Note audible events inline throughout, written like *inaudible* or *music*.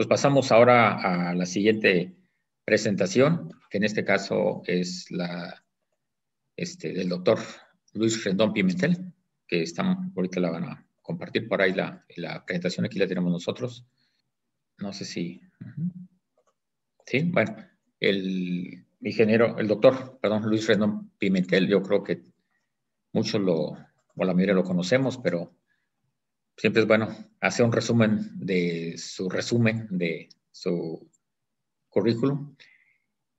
Pues pasamos ahora a la siguiente presentación, que en este caso es la este, del doctor Luis Rendón Pimentel, que ahorita la van a compartir por ahí la, la presentación, aquí la tenemos nosotros. No sé si... Sí, bueno, el ingeniero, el doctor, perdón, Luis Rendón Pimentel, yo creo que muchos lo, o la mayoría lo conocemos, pero siempre es bueno hacer un resumen de su resumen de su currículum.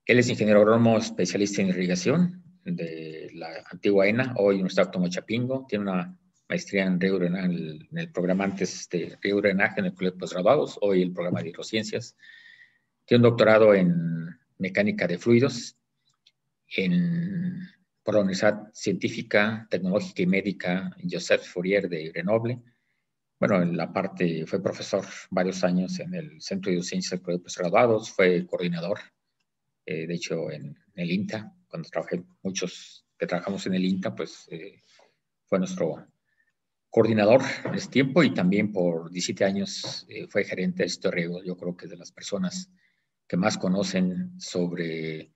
Él es ingeniero agrónomo especialista en irrigación de la antigua ENA, hoy Universidad Tomo Chapingo. Tiene una maestría en riego en el programa antes de Río drenaje en el Colegio de Postgraduados, hoy el programa de hidrociencias. Tiene un doctorado en mecánica de fluidos en, por la Universidad Científica, Tecnológica y Médica Joseph Fourier de Grenoble bueno, en la parte, fue profesor varios años en el Centro de Docencia de Proyectos Graduados, fue coordinador, eh, de hecho, en, el INTA, cuando trabajé, muchos que trabajamos en el INTA, pues eh, fue nuestro coordinador en ese tiempo y también por 17 años eh, fue gerente de Riegos. Yo creo que de las personas que más conocen sobre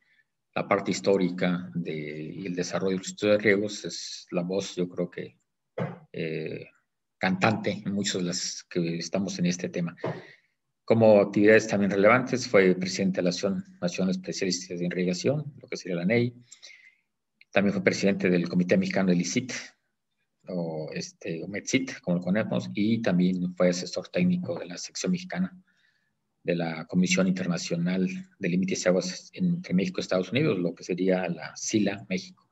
la parte histórica de, y el desarrollo de Instituto de riegos es la voz, yo creo que cantante, muchos de los que estamos en este tema. Como actividades también relevantes, fue presidente de la nacional Especialista de Irrigación, lo que sería la NEI. También fue presidente del Comité Mexicano del ICIT, o, este, MEDCIT, como lo conocemos, y también fue asesor técnico de la sección mexicana de la Comisión Internacional de Límites y Aguas entre México y Estados Unidos, lo que sería la SILA México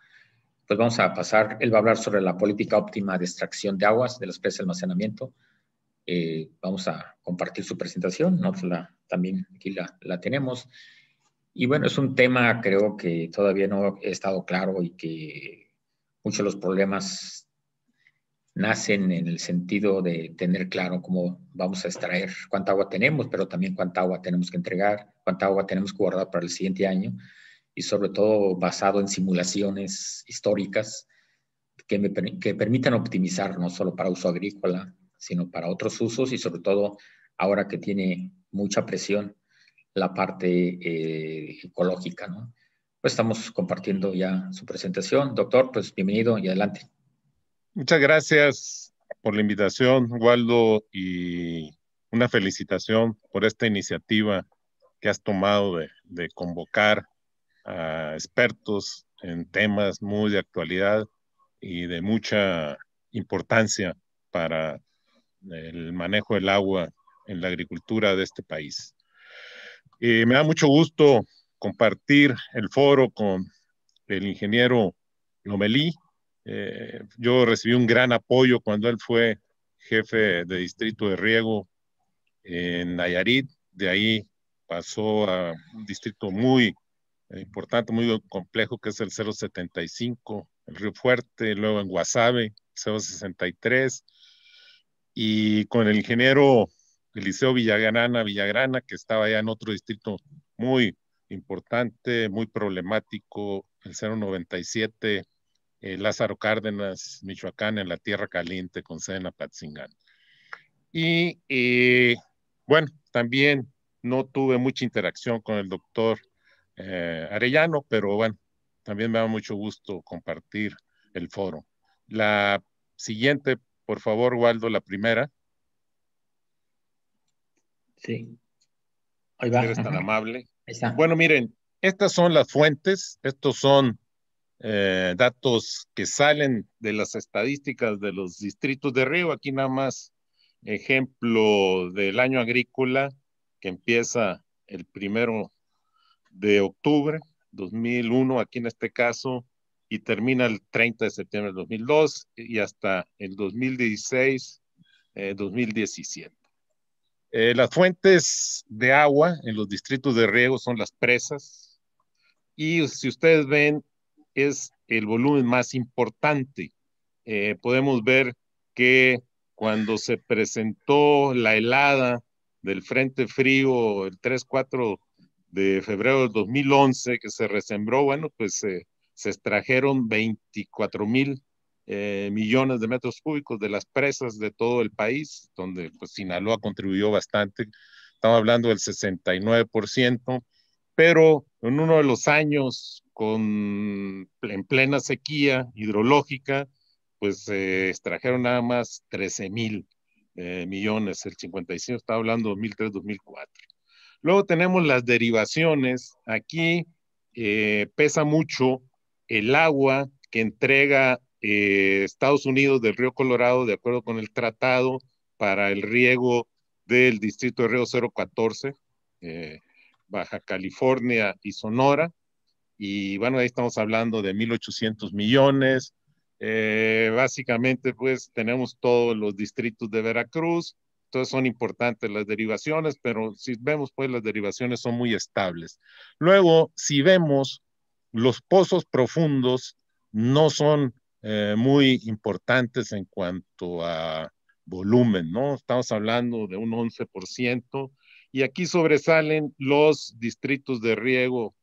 pues vamos a pasar, él va a hablar sobre la política óptima de extracción de aguas de las presas de almacenamiento. Eh, vamos a compartir su presentación, pues también aquí la, la, tenemos. Y bueno, es un tema creo que todavía no he estado claro y que muchos de los problemas nacen en el sentido de tener claro cómo vamos a extraer, cuánta agua tenemos, pero también cuánta agua tenemos que entregar, cuánta agua tenemos que guardar para el siguiente año y sobre todo basado en simulaciones históricas que, permitan optimizar no solo para uso agrícola, sino para otros usos y sobre todo ahora que tiene mucha presión la parte eh, ecológica. Pues estamos compartiendo ya su presentación. Doctor, pues bienvenido y adelante. Muchas gracias por la invitación, Waldo, y una felicitación por esta iniciativa que has tomado de convocar expertos en temas muy de actualidad y de mucha importancia para el manejo del agua en la agricultura de este país. Eh, me da mucho gusto compartir el foro con el ingeniero Lomelí. Eh, yo recibí un gran apoyo cuando él fue jefe de distrito de riego en Nayarit. De ahí pasó a un distrito muy importante, muy complejo, que es el 075, el Río Fuerte, luego en Guasave, 063, y con el ingeniero Eliseo Villagrana, Villagrana, que estaba ya en otro distrito muy importante, muy problemático, el 097, eh, Lázaro Cárdenas, Michoacán, en la Tierra Caliente, con sede en Y eh, bueno, también no tuve mucha interacción con el doctor eh, arellano, pero bueno, también me da mucho gusto compartir el foro. La siguiente, por favor, Waldo, la primera. Sí. Ahí va. Eres tan amable. Bueno, miren, estas son las fuentes, estos son eh, datos que salen de las estadísticas de los distritos de Río. Aquí nada más ejemplo del año agrícola que empieza el primero de octubre 2001, aquí en este caso, y termina el 30 de septiembre de 2002 y hasta el 2016, 2017. Eh, eh, las fuentes de agua en los distritos de riego son las presas y si ustedes ven es el volumen más importante. Eh, podemos ver que cuando se presentó la helada del Frente Frío el 3-4 de febrero del 2011 que se resembró, bueno, pues eh, se extrajeron 24 mil eh, millones de metros cúbicos de las presas de todo el país, donde pues Sinaloa contribuyó bastante, estamos hablando del 69%, pero en uno de los años con, en plena sequía hidrológica, pues se extrajeron nada más 13 mil eh, millones, el 55 estaba hablando 2003-2004. Luego tenemos las derivaciones. Aquí eh, pesa mucho el agua que entrega eh, Estados Unidos del río Colorado de acuerdo con el tratado para el riego del distrito de Río 014, eh, Baja California y Sonora. Y bueno, ahí estamos hablando de 1.800 millones. básicamente, pues tenemos todos los distritos de Veracruz, entonces son importantes las derivaciones, pero si vemos, pues las derivaciones son muy estables. Luego, si vemos, los pozos profundos no son eh, muy importantes en cuanto a volumen, ¿no? Estamos hablando de un 11%, y aquí sobresalen los distritos de riego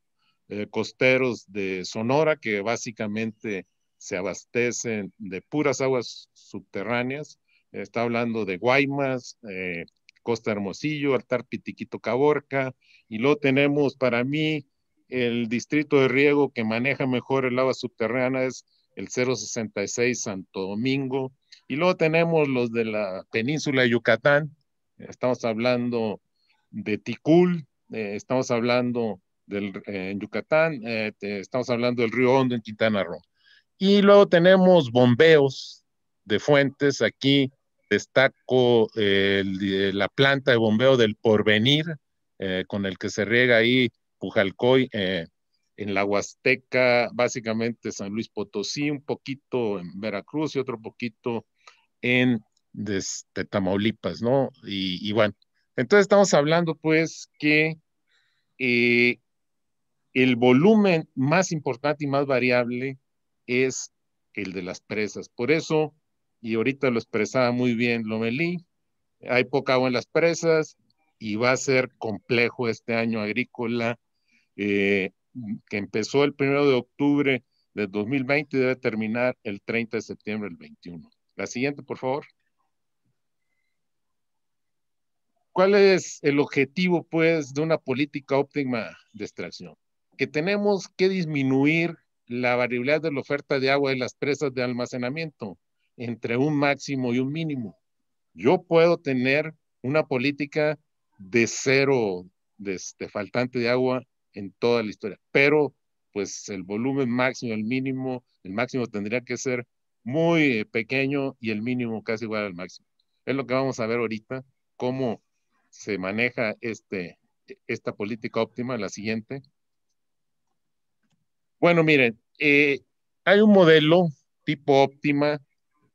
eh, costeros de Sonora, que básicamente se abastecen de puras aguas subterráneas, está hablando de Guaymas, eh, Costa Hermosillo, Altar Pitiquito Caborca, y luego tenemos para mí el distrito de riego que maneja mejor el agua subterránea es el 066 Santo Domingo, y luego tenemos los de la península de Yucatán, estamos hablando de Ticul, eh, estamos hablando del, en Yucatán, eh, estamos hablando del río Hondo en Quintana Roo. Y luego tenemos bombeos de fuentes aquí destaco eh, la planta de bombeo del porvenir, eh, con el que se riega ahí Pujalcoy, eh, en la Huasteca, básicamente San Luis Potosí, un poquito en Veracruz y otro poquito en este, Tamaulipas, ¿no? Y, bueno, entonces estamos hablando pues que el volumen más importante y más variable es el de las presas. Por eso y ahorita lo expresaba muy bien Lomelí, hay poca agua en las presas y va a ser complejo este año agrícola eh, que empezó el primero de octubre del 2020 y debe terminar el 30 de septiembre del 21. La siguiente, por favor. ¿Cuál es el objetivo, pues, de una política óptima de extracción? Que tenemos que disminuir la variabilidad de la oferta de agua en las presas de almacenamiento entre un máximo y un mínimo. Yo puedo tener una política de cero de, este, faltante de agua en toda la historia, pero pues el volumen máximo, el mínimo, el máximo tendría que ser muy eh, pequeño y el mínimo casi igual al máximo. Es lo que vamos a ver ahorita, cómo se maneja este, esta política óptima, la siguiente. Bueno, miren, eh, hay un modelo tipo óptima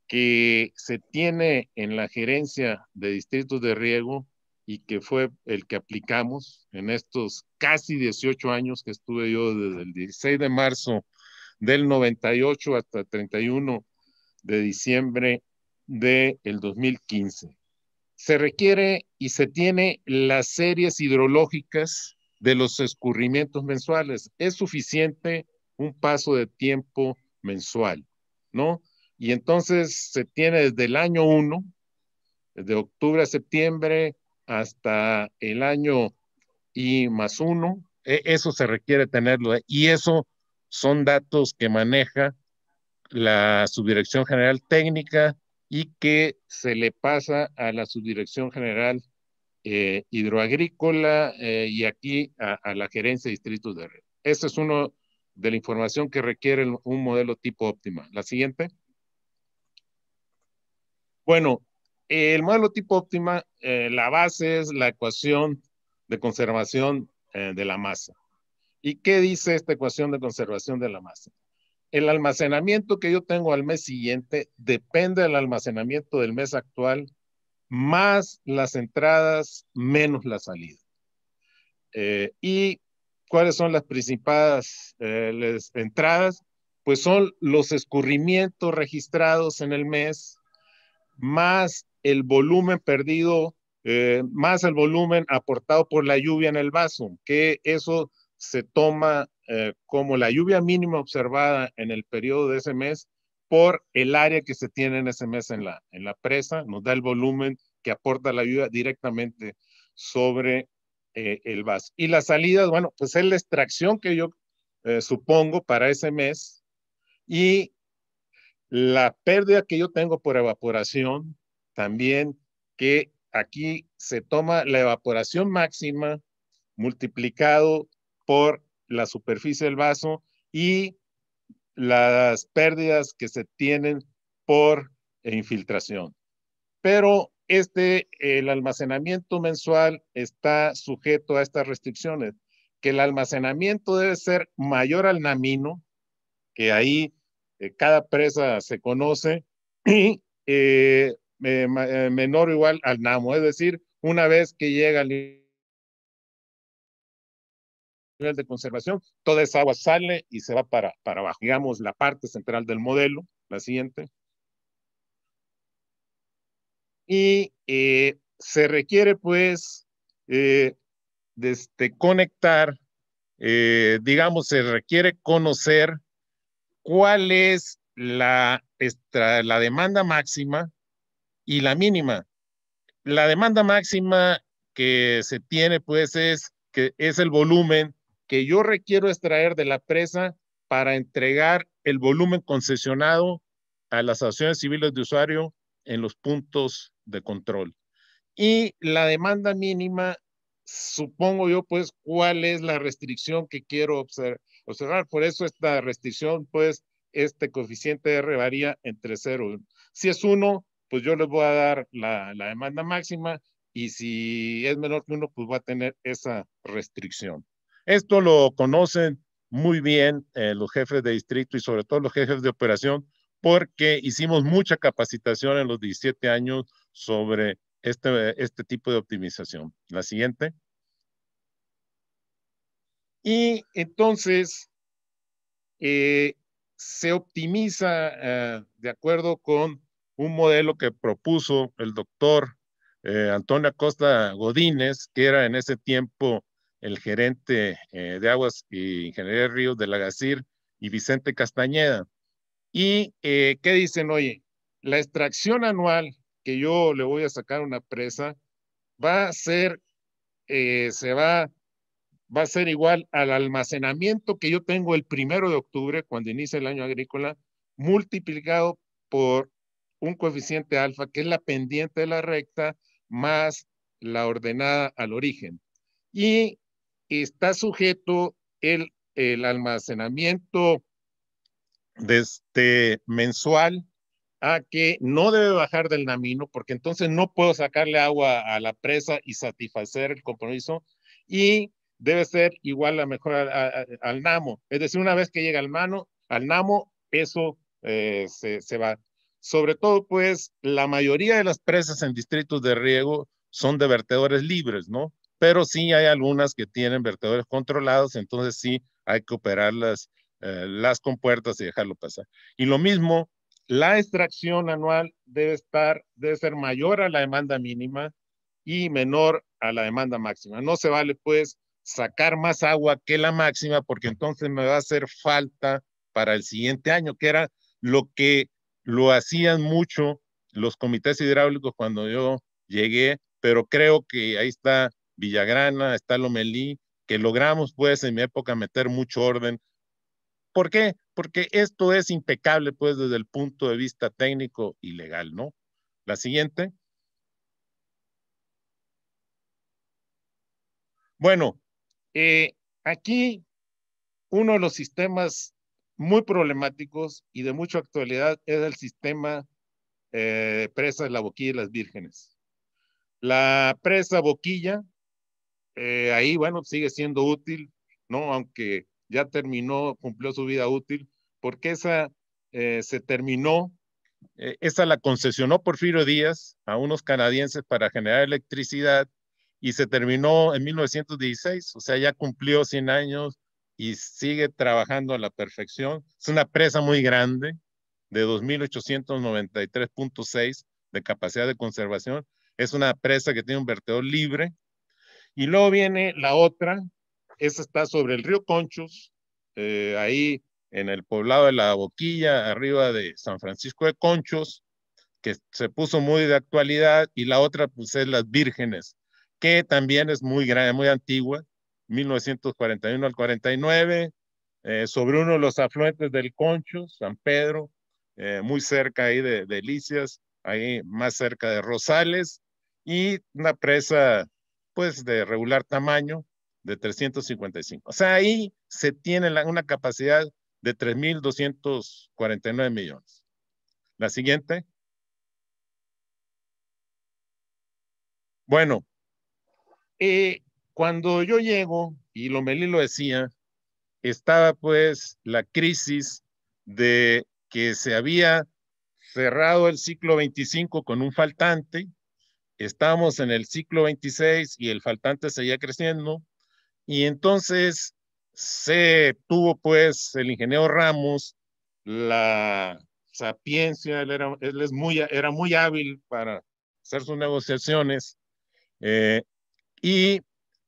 que se tiene en la gerencia de distritos de riego y que fue el que aplicamos en estos casi 18 años que estuve yo desde el 16 de marzo del 98 hasta el 31 de diciembre del 2015. Se requiere y se tiene las series hidrológicas de los escurrimientos mensuales. Es suficiente un paso de tiempo mensual, ¿no? Y entonces se tiene desde el año 1, desde octubre a septiembre hasta el año y más 1. E, eso se requiere tenerlo. ¿eh? Y eso son datos que maneja la Subdirección General Técnica y que se le pasa a la Subdirección General eh, Hidroagrícola eh, y aquí a, la Gerencia de Distritos de Red. Esa es una de la información que requiere un modelo tipo óptima. La siguiente. Bueno, el modelo tipo óptima, eh, la base es la ecuación de conservación eh, de la masa. ¿Y qué dice esta ecuación de conservación de la masa? El almacenamiento que yo tengo al mes siguiente depende del almacenamiento del mes actual más las entradas menos la salida. Eh, ¿Y cuáles son las principales entradas? Pues son los escurrimientos registrados en el mes más el volumen perdido, eh, más el volumen aportado por la lluvia en el vaso, que eso se toma eh, como la lluvia mínima observada en el periodo de ese mes por el área que se tiene en ese mes en la, en la presa, nos da el volumen que aporta la lluvia directamente sobre eh, el vaso. Y las salidas, bueno, pues es la extracción que yo supongo para ese mes y la pérdida que yo tengo por evaporación, también que aquí se toma la evaporación máxima multiplicado por la superficie del vaso y las pérdidas que se tienen por infiltración. Pero este, el almacenamiento mensual está sujeto a estas restricciones, que el almacenamiento debe ser mayor al namino, que ahí eh, cada presa se conoce *clears throat* y eh, menor eh, o igual al NAMO, es decir, una vez que llega al nivel de conservación, toda esa agua sale y se va para, para abajo, digamos, la parte central del modelo, la siguiente. Y se requiere, pues, este, conectar, digamos, se requiere conocer cuál es la, la demanda máxima y la mínima. La demanda máxima que se tiene, pues, es que es el volumen que yo requiero extraer de la presa para entregar el volumen concesionado a las acciones civiles de usuario en los puntos de control. Y la demanda mínima, supongo yo, pues, cuál es la restricción que quiero observar observar. Por eso esta restricción, pues, este coeficiente R varía entre 0 y 1. Si es 1, pues yo les voy a dar la, demanda máxima y si es menor que 1, pues va a tener esa restricción. Esto lo conocen muy bien eh, los jefes de distrito y sobre todo los jefes de operación porque hicimos mucha capacitación en los 17 años sobre este, este tipo de optimización. La siguiente. Y entonces eh, se optimiza eh, de acuerdo con un modelo que propuso el doctor eh, Antonio Acosta Godínez, que era en ese tiempo el gerente de aguas y ingeniería de ríos de la GACIR, y Vicente Castañeda. ¿Y qué dicen? Oye, la extracción anual que yo le voy a sacar a una presa va a ser, se va va a ser igual al almacenamiento que yo tengo el primero de octubre, cuando inicia el año agrícola, multiplicado por un coeficiente alfa, que es la pendiente de la recta, más la ordenada al origen. Y está sujeto el, el almacenamiento de este mensual a que no debe bajar del namino, porque entonces no puedo sacarle agua a la presa y satisfacer el compromiso. Y debe ser igual a mejor al NAMO. Es decir, una vez que llega al, mano, al NAMO, eso eh, se, va. Sobre todo, pues, la mayoría de las presas en distritos de riego son de vertedores libres, ¿no? Pero sí hay algunas que tienen vertedores controlados, entonces sí hay que operar las, eh, las compuertas y dejarlo pasar. Y lo mismo, la extracción anual debe, estar, debe ser mayor a la demanda mínima y menor a la demanda máxima. No se vale, pues, sacar más agua que la máxima porque entonces me va a hacer falta para el siguiente año, que era lo que lo hacían mucho los comités hidráulicos cuando yo llegué, pero creo que ahí está Villagrana, está Lomelí, que logramos pues en mi época meter mucho orden. ¿Por qué? Porque esto es impecable pues desde el punto de vista técnico y legal, ¿no? La siguiente. Bueno, eh, aquí, uno de los sistemas muy problemáticos y de mucha actualidad es el sistema eh, presa de la boquilla y las vírgenes. La presa boquilla, eh, ahí, bueno, sigue siendo útil, ¿no? Aunque ya terminó, cumplió su vida útil, porque esa eh, se terminó, esa la concesionó Porfirio Díaz a unos canadienses para generar electricidad y se terminó en 1916, o sea, ya cumplió 100 años y sigue trabajando a la perfección. Es una presa muy grande, de 2.893.6 de capacidad de conservación. Es una presa que tiene un vertedor libre. Y luego viene la otra, esa está sobre el río Conchos, eh, ahí en el poblado de La Boquilla, arriba de San Francisco de Conchos, que se puso muy de actualidad, y la otra pues es Las Vírgenes, que también es muy grande, muy antigua, 1941 al 49, eh, sobre uno de los afluentes del Concho, San Pedro, eh, muy cerca ahí de, Delicias, ahí más cerca de Rosales, y una presa pues de regular tamaño de 355. O sea, ahí se tiene una capacidad de 3.249 millones. La siguiente. Bueno, eh, cuando yo llego, y Lomelí lo decía, estaba pues la crisis de que se había cerrado el ciclo 25 con un faltante, estábamos en el ciclo 26 y el faltante seguía creciendo, y entonces se tuvo pues el ingeniero Ramos la sapiencia, él, era, él es muy, era muy hábil para hacer sus negociaciones, eh, y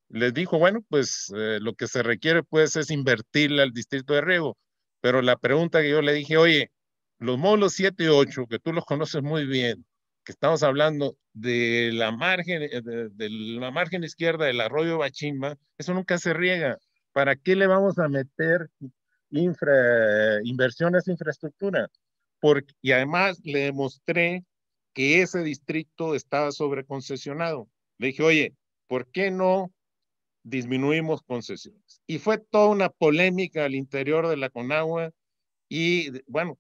les dijo, bueno, pues eh, lo que se requiere pues es invertirle al distrito de riego. Pero la pregunta que yo le dije, oye, los módulos 7 y 8, que tú los conoces muy bien, que estamos hablando de la margen, eh, de, la margen izquierda del arroyo Bachimba, eso nunca se riega. ¿Para qué le vamos a meter infra, inversiones infraestructura? Porque, y además le demostré que ese distrito estaba sobreconcesionado. Le dije, oye, ¿por qué no disminuimos concesiones? Y fue toda una polémica al interior de la CONAGUA y, bueno,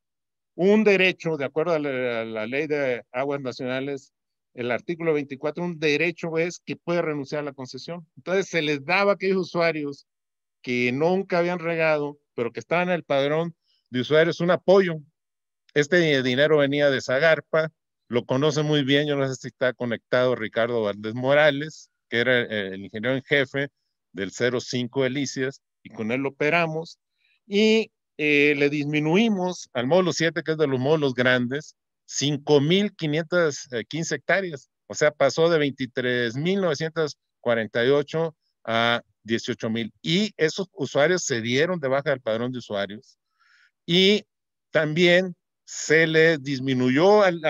un derecho, de acuerdo a la, ley de aguas nacionales, el artículo 24, un derecho es que puede renunciar a la concesión. Entonces se les daba a aquellos usuarios que nunca habían regado, pero que estaban en el padrón de usuarios, un apoyo. Este dinero venía de Zagarpa, lo conoce muy bien, yo no sé si está conectado Ricardo Valdés Morales, que era eh, el ingeniero en jefe del 05 Elicias, y con él lo operamos, y eh, le disminuimos al módulo 7, que es de los módulos grandes, 5.515 eh, hectáreas, o sea, pasó de 23.948 a 18.000, y esos usuarios se dieron de baja del padrón de usuarios, y también se le disminuyó al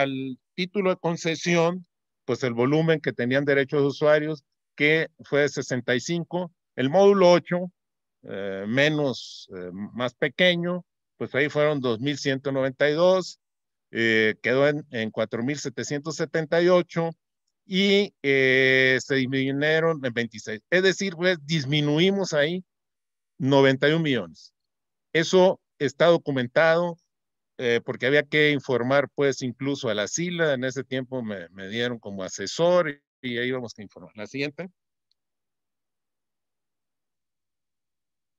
título de concesión pues el volumen que tenían derechos de usuarios, que fue de 65. El módulo 8, eh, menos, eh, más pequeño, pues ahí fueron 2.192, eh, quedó en, en 4.778 y se disminuyeron en 26. Es decir, pues disminuimos ahí 91 millones. Eso está documentado, eh, porque había que informar pues incluso a la SILA, en ese tiempo me, dieron como asesor y, ahí vamos a informar. La siguiente.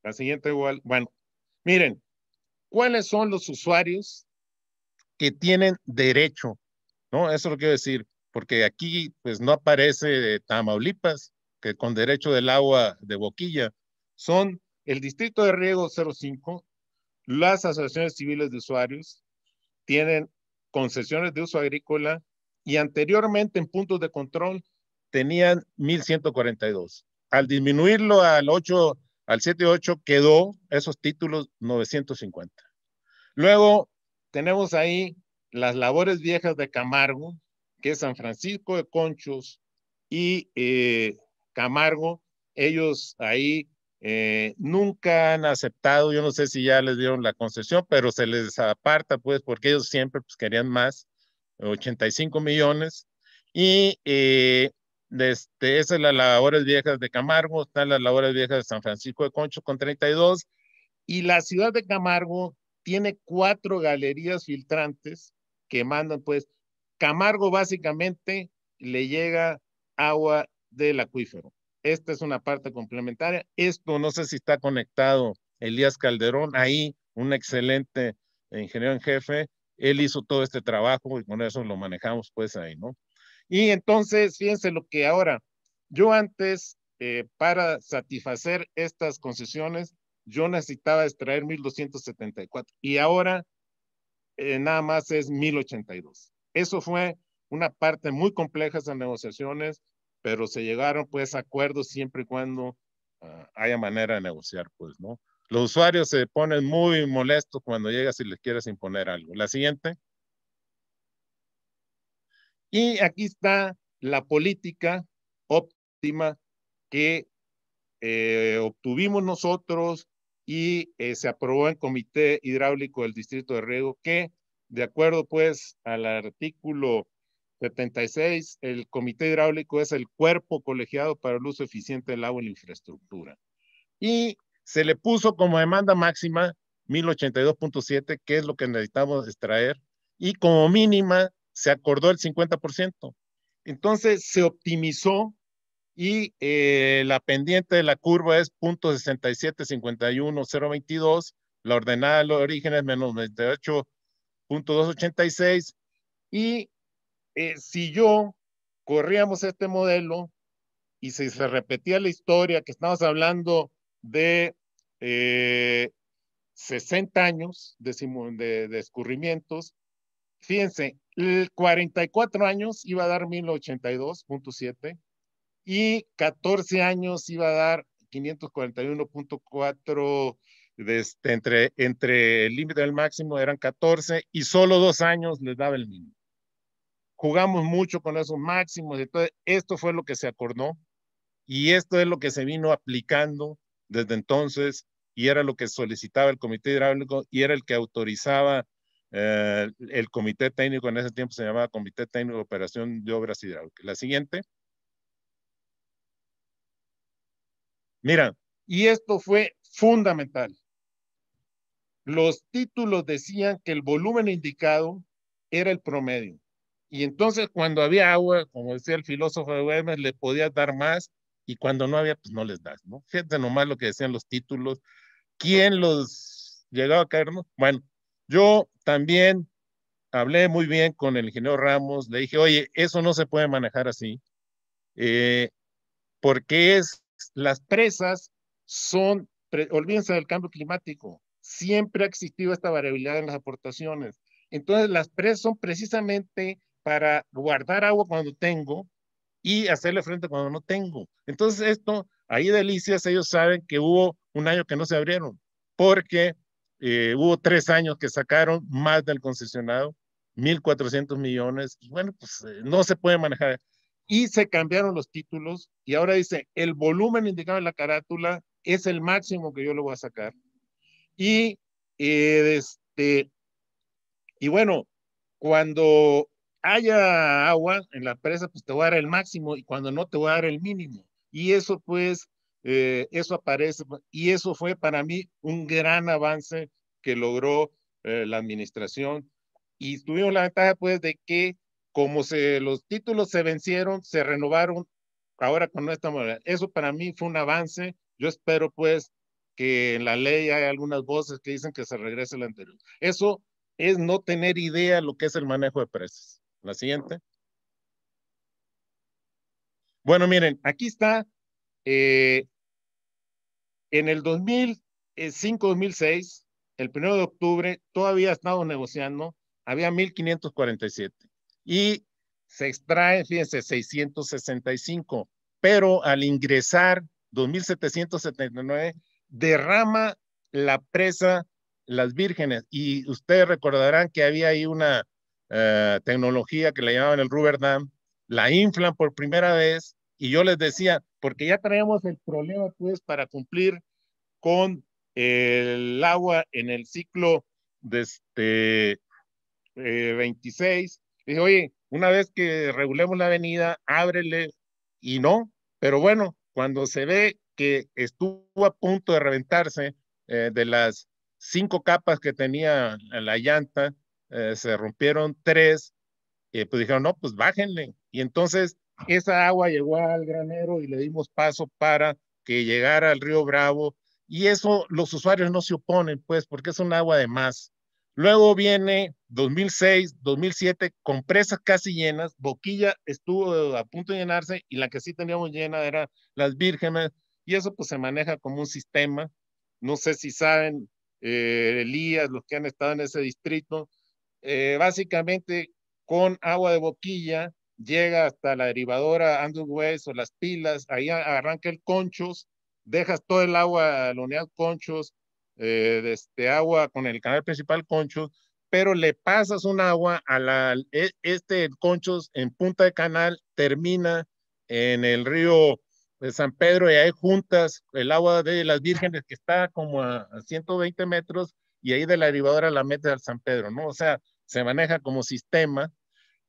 La siguiente igual. Bueno, miren, ¿cuáles son los usuarios que tienen derecho? ¿No? Eso lo quiero decir, porque aquí pues no aparece Tamaulipas, que con derecho del agua de boquilla. Son el Distrito de Riego 05, las asociaciones civiles de usuarios tienen concesiones de uso agrícola y anteriormente en puntos de control tenían 1142. Al disminuirlo al 8, al 78 quedó esos títulos 950. Luego tenemos ahí las labores viejas de Camargo, que es San Francisco de Conchos y eh, Camargo. Ellos ahí eh, nunca han aceptado, yo no sé si ya les dieron la concesión, pero se les aparta, pues, porque ellos siempre pues, querían más, 85 millones. Y desde, eh, esas es las labores viejas de Camargo, están las labores viejas de San Francisco de Concho con 32. Y la ciudad de Camargo tiene cuatro galerías filtrantes que mandan, pues, Camargo básicamente le llega agua del acuífero. Esta es una parte complementaria. Esto no sé si está conectado Elías Calderón, ahí un excelente eh, ingeniero en jefe. Él hizo todo este trabajo y con eso lo manejamos pues ahí, ¿no? Y entonces, fíjense lo que ahora, yo antes, eh, para satisfacer estas concesiones, yo necesitaba extraer 1274 y ahora eh, nada más es 1082. Eso fue una parte muy compleja de esas negociaciones pero se llegaron pues a acuerdos siempre y cuando ah, haya manera de negociar, pues, ¿no? Los usuarios se ponen muy molestos cuando llegas y les quieres imponer algo. La siguiente. Y aquí está la política óptima que eh, obtuvimos nosotros y eh, se aprobó en Comité Hidráulico del Distrito de Riego que, de acuerdo pues al artículo 76, el comité hidráulico es el cuerpo colegiado para el uso eficiente del agua en la infraestructura. Y se le puso como demanda máxima 1082.7, que es lo que necesitamos extraer, y como mínima se acordó el 50%. Entonces se optimizó y eh, la pendiente de la curva es 0.6751022, la ordenada de los orígenes menos .98.286 y eh, si yo corríamos este modelo y si se repetía la historia que estamos hablando de 60 eh, años de, de, escurrimientos, fíjense, 44 años iba a dar 1082.7 y 14 años iba a dar 541.4 este, entre, entre el límite del máximo eran 14 y solo dos años les daba el mínimo jugamos mucho con esos máximos, entonces esto fue lo que se acordó y esto es lo que se vino aplicando desde entonces y era lo que solicitaba el comité hidráulico y era el que autorizaba eh, el comité técnico, en ese tiempo se llamaba Comité Técnico de Operación de Obras Hidráulicas. La siguiente. Mira, y esto fue fundamental. Los títulos decían que el volumen indicado era el promedio. Y entonces cuando había agua, como decía el filósofo de Güemes, le podías dar más y cuando no había, pues no les das, ¿no? gente nomás lo que decían los títulos. ¿Quién los llegaba a caer? No? Bueno, yo también hablé muy bien con el ingeniero Ramos, le dije, oye, eso no se puede manejar así, eh, porque es, las presas son, olvídense del cambio climático, siempre ha existido esta variabilidad en las aportaciones. Entonces, las presas son precisamente para guardar agua cuando tengo y hacerle frente cuando no tengo. Entonces esto, ahí delicias, ellos saben que hubo un año que no se abrieron, porque eh, hubo tres años que sacaron más del concesionado, 1.400 millones, y bueno, pues eh, no se puede manejar. Y se cambiaron los títulos y ahora dice, el volumen indicado en la carátula es el máximo que yo lo voy a sacar. Y, eh, este, y bueno, cuando haya agua en la presa, pues te voy a dar el máximo y cuando no te voy a dar el mínimo. Y eso pues, eh, eso aparece pues, y eso fue para mí un gran avance que logró eh, la administración y tuvimos la ventaja pues de que como se, los títulos se vencieron, se renovaron ahora con esta manera. Eso para mí fue un avance. Yo espero pues que en la ley hay algunas voces que dicen que se regrese la anterior. Eso es no tener idea lo que es el manejo de presas. La siguiente. Bueno, miren, aquí está. Eh, en el 2005-2006, eh, el 1 de octubre, todavía estamos negociando, había 1.547 y se extrae, fíjense, 665, pero al ingresar 2.779, derrama la presa Las Vírgenes y ustedes recordarán que había ahí una eh, tecnología que le llamaban el rubber dam, la inflan por primera vez y yo les decía, porque ya traemos el problema pues para cumplir con el agua en el ciclo de este 26. Eh, dije, oye, una vez que regulemos la avenida, ábrele y no, pero bueno, cuando se ve que estuvo a punto de reventarse eh, de las cinco capas que tenía la llanta, eh, se rompieron tres, eh, pues dijeron, no, pues bájenle. Y entonces esa agua llegó al granero y le dimos paso para que llegara al río Bravo. Y eso los usuarios no se oponen, pues, porque es un agua de más. Luego viene 2006, 2007, con presas casi llenas. Boquilla estuvo a punto de llenarse y la que sí teníamos llena era Las Vírgenes. Y eso pues se maneja como un sistema. No sé si saben, eh, Elías, los que han estado en ese distrito, eh, básicamente con agua de boquilla, llega hasta la derivadora Andrew West o las pilas, ahí arranca el conchos, dejas todo el agua unidad conchos, eh, de este agua con el canal principal conchos, pero le pasas un agua a e, este conchos en punta de canal, termina en el río de eh, San Pedro y ahí juntas el agua de las vírgenes que está como a 120 metros y ahí de la derivadora la meta al San Pedro, ¿no? O sea, se maneja como sistema.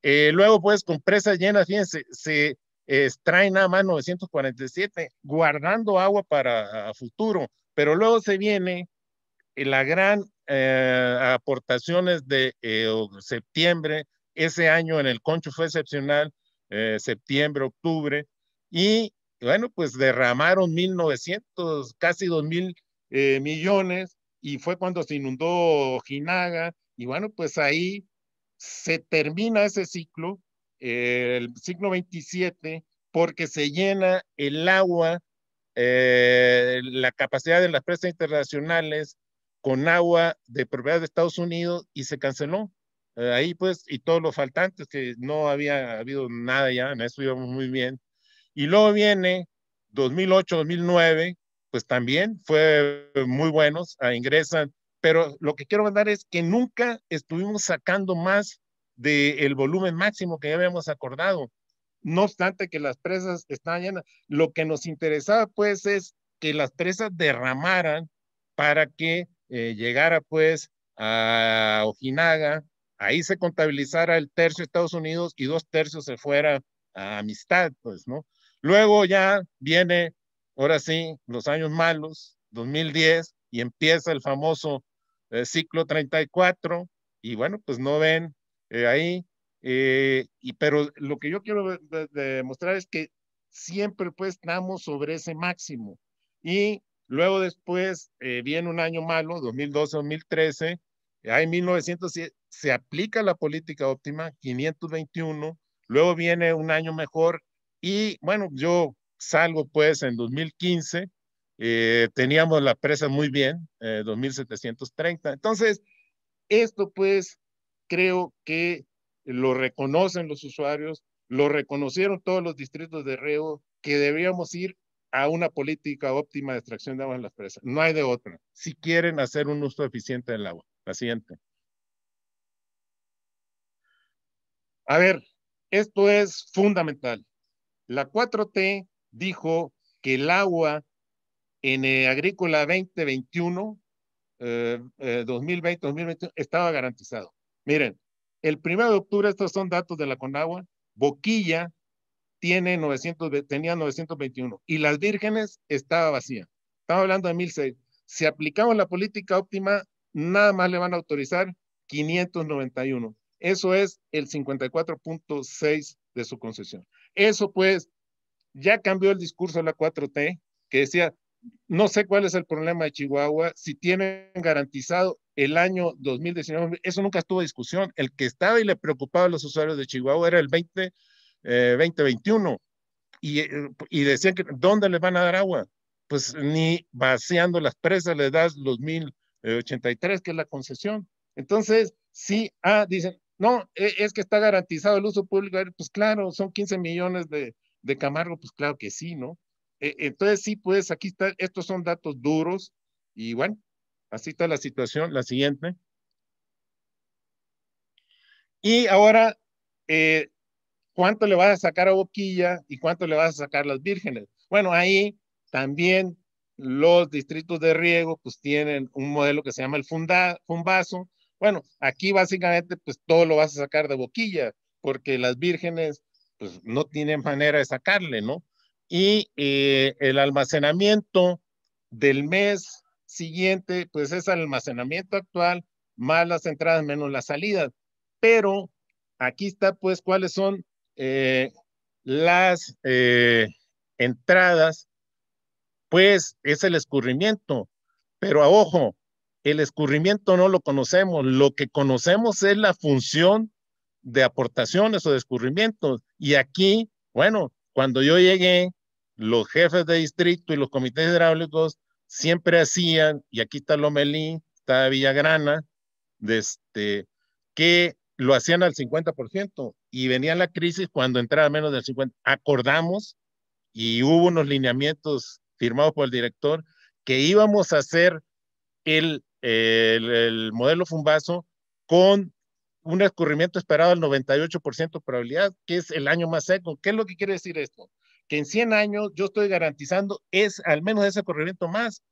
Eh, luego, pues, con presas llenas, fíjense, se extrae nada más 947, guardando agua para futuro, pero luego se viene la gran eh, aportaciones de eh, septiembre, ese año en el concho fue excepcional, eh, septiembre, octubre, y bueno, pues derramaron 1.900, casi 2.000 millones, y fue cuando se inundó Jinaga, y bueno, pues ahí se termina ese ciclo, eh, el siglo 27, porque se llena el agua, eh, la capacidad de las presas internacionales con agua de propiedad de Estados Unidos y se canceló. Eh, ahí pues, y todos los faltantes, que no había habido nada ya, en eso íbamos muy bien. Y luego viene 2008, 2009, pues también fue eh, muy buenos, ah, ingresan, pero lo que quiero mandar es que nunca estuvimos sacando más del volumen máximo que ya habíamos acordado. No obstante que las presas están llenas, lo que nos interesaba pues es que las presas derramaran para que eh, llegara pues a Ojinaga, ahí se contabilizara el tercio de Estados Unidos y dos tercios se fuera a amistad, pues, ¿no? Luego ya viene ahora sí, los años malos, 2010, y empieza el famoso eh, ciclo 34, y bueno, pues no ven eh, ahí, eh, y, pero lo que yo quiero demostrar es que siempre pues estamos sobre ese máximo, y luego después viene un año malo, 2012-2013, hay 1900 1907 se aplica la política óptima, 521, luego viene un año mejor, y bueno, yo salvo, pues en 2015, eh, teníamos la presa muy bien, 2730. Eh, Entonces, esto pues creo que lo reconocen los usuarios, lo reconocieron todos los distritos de reo, que debíamos ir a una política óptima de extracción de agua en las presas. No hay de otra. Si quieren hacer un uso eficiente del agua. La siguiente. A ver, esto es fundamental. La 4T dijo que el agua en el eh, Agrícola 2021, 2020-2021, eh, eh, estaba garantizado. Miren, el 1 de octubre, estos son datos de la Conagua, Boquilla tiene 900, tenía 921 y Las Vírgenes estaba vacía. Estamos hablando de 1.006. Si aplicamos la política óptima, nada más le van a autorizar 591. Eso es el 54.6 de su concesión. Eso pues ya cambió el discurso de la 4T, que decía, no sé cuál es el problema de Chihuahua, si tienen garantizado el año 2019, eso nunca estuvo en discusión. El que estaba y le preocupaba a los usuarios de Chihuahua era el 20, 2021. Eh, y, eh, y decían que, ¿dónde les van a dar agua? Pues ni vaciando las presas les das los 1083, eh, que es la concesión. Entonces, sí, ah, dicen, no, e, es que está garantizado el uso público. Pues claro, son 15 millones de, de Camargo, pues claro que sí, ¿no? E, entonces sí, pues aquí está, estos son datos duros y bueno, así está la situación, la siguiente. Y ahora, eh, ¿cuánto le vas a sacar a Boquilla y cuánto le vas a sacar a las vírgenes? Bueno, ahí también los distritos de riego pues tienen un modelo que se llama el funda, fundazo. Bueno, aquí básicamente pues todo lo vas a sacar de boquilla, porque las vírgenes pues no tiene manera de sacarle, ¿no? Y eh, el almacenamiento del mes siguiente, pues es el almacenamiento actual más las entradas menos las salidas. Pero aquí está pues cuáles son eh, las eh, entradas, pues es el escurrimiento. Pero a ojo, el escurrimiento no lo conocemos, lo que conocemos es la función de aportaciones o de escurrimientos. Y aquí, bueno, cuando yo llegué, los jefes de distrito y los comités hidráulicos siempre hacían, y aquí está Lomelí, está Villagrana, de este, que lo hacían al 50% y venía la crisis cuando entraba menos del 50%. Acordamos y hubo unos lineamientos firmados por el director que íbamos a hacer el, el, el modelo Fumbazo con un escurrimiento esperado al 98% de probabilidad, que es el año más seco. ¿Qué es lo que quiere decir esto? Que en 100 años yo estoy garantizando es al menos ese escurrimiento más.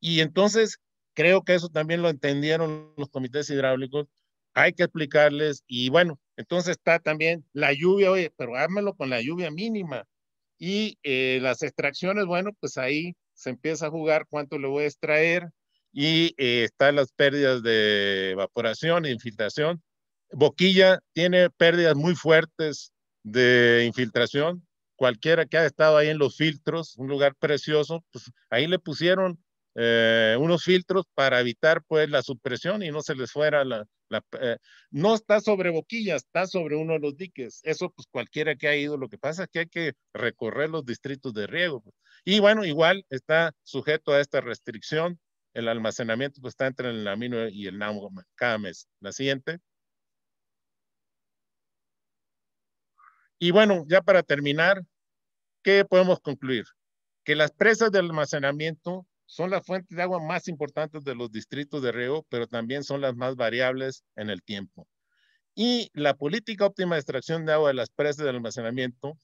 Y entonces creo que eso también lo entendieron los comités hidráulicos. Hay que explicarles y bueno, entonces está también la lluvia, oye, pero házmelo con la lluvia mínima. Y eh, las extracciones, bueno, pues ahí se empieza a jugar cuánto le voy a extraer y eh, están las pérdidas de evaporación e infiltración Boquilla tiene pérdidas muy fuertes de infiltración. Cualquiera que ha estado ahí en los filtros, un lugar precioso, pues ahí le pusieron eh, unos filtros para evitar pues la supresión y no se les fuera la... Eh, no está sobre boquilla, está sobre uno de los diques. Eso pues cualquiera que ha ido, lo que pasa es que hay que recorrer los distritos de riego. Y bueno, igual está sujeto a esta restricción. El almacenamiento pues, está entre el amino y el NAMO cada mes. La siguiente. Y bueno, ya para terminar, ¿qué podemos concluir? Que las presas de almacenamiento son la fuente de agua más importante de los distritos de riego, pero también son las más variables en el tiempo. Y la política óptima de extracción de agua de las presas de almacenamiento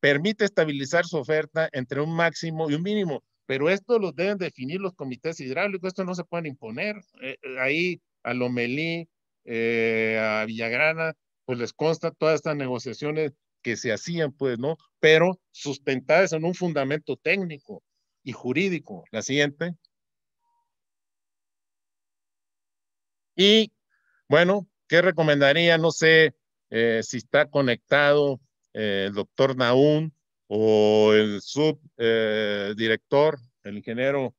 permite estabilizar su oferta entre un máximo y un mínimo, pero esto lo deben definir los comités hidráulicos, esto no se pueden imponer. Eh, eh, ahí a Lomelí, eh, a Villagrana, pues les consta todas estas negociaciones que se hacían, pues, ¿no? Pero sustentadas en un fundamento técnico y jurídico. La siguiente. Y bueno, ¿qué recomendaría? No sé eh, si está conectado eh, el doctor Naún o el subdirector, eh, el ingeniero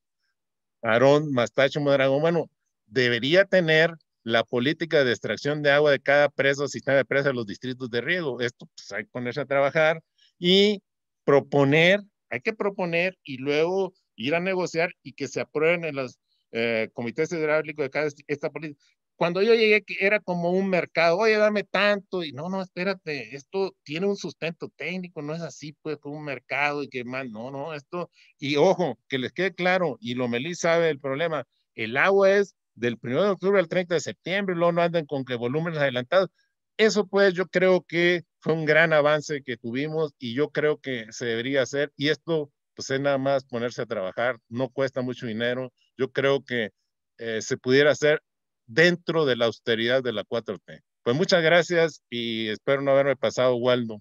Aarón Mastacho Madragón. Bueno, debería tener la política de extracción de agua de cada preso, sistema de presa en los distritos de riego. Esto pues, hay que ponerse a trabajar y proponer, hay que proponer y luego ir a negociar y que se aprueben en los eh, comités hidráulicos de cada esta política. Cuando yo llegué era como un mercado, oye, dame tanto, y no, no, espérate, esto tiene un sustento técnico, no es así, pues, como un mercado y que más, no, no, esto, y ojo, que les quede claro, y Lomelí sabe el problema, el agua es del 1 de octubre al 30 de septiembre, luego no andan con que volúmenes adelantados. Eso pues yo creo que fue un gran avance que tuvimos y yo creo que se debería hacer y esto pues es nada más ponerse a trabajar, no cuesta mucho dinero, yo creo que eh, se pudiera hacer dentro de la austeridad de la 4T. Pues muchas gracias y espero no haberme pasado, Waldo.